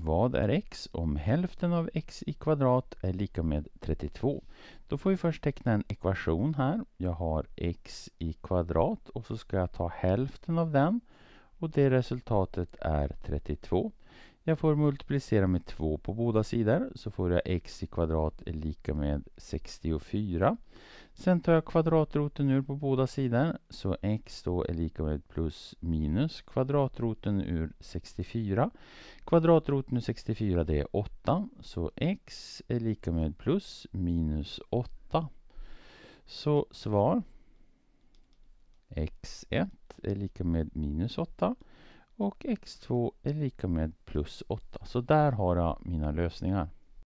Vad är x om hälften av x i kvadrat är lika med 32? Då får vi först teckna en ekvation här. Jag har x i kvadrat och så ska jag ta hälften av den och det resultatet är 32. Jag får multiplicera med 2 på båda sidor så får jag x i kvadrat är lika med 64. Sen tar jag kvadratroten ur på båda sidor så x då är lika med plus minus kvadratroten ur 64. Kvadratroten ur 64 det är 8 så x är lika med plus minus 8. Så svar x1 är lika med minus 8 och x2 är lika med plus 8. Så där har jag mina lösningar.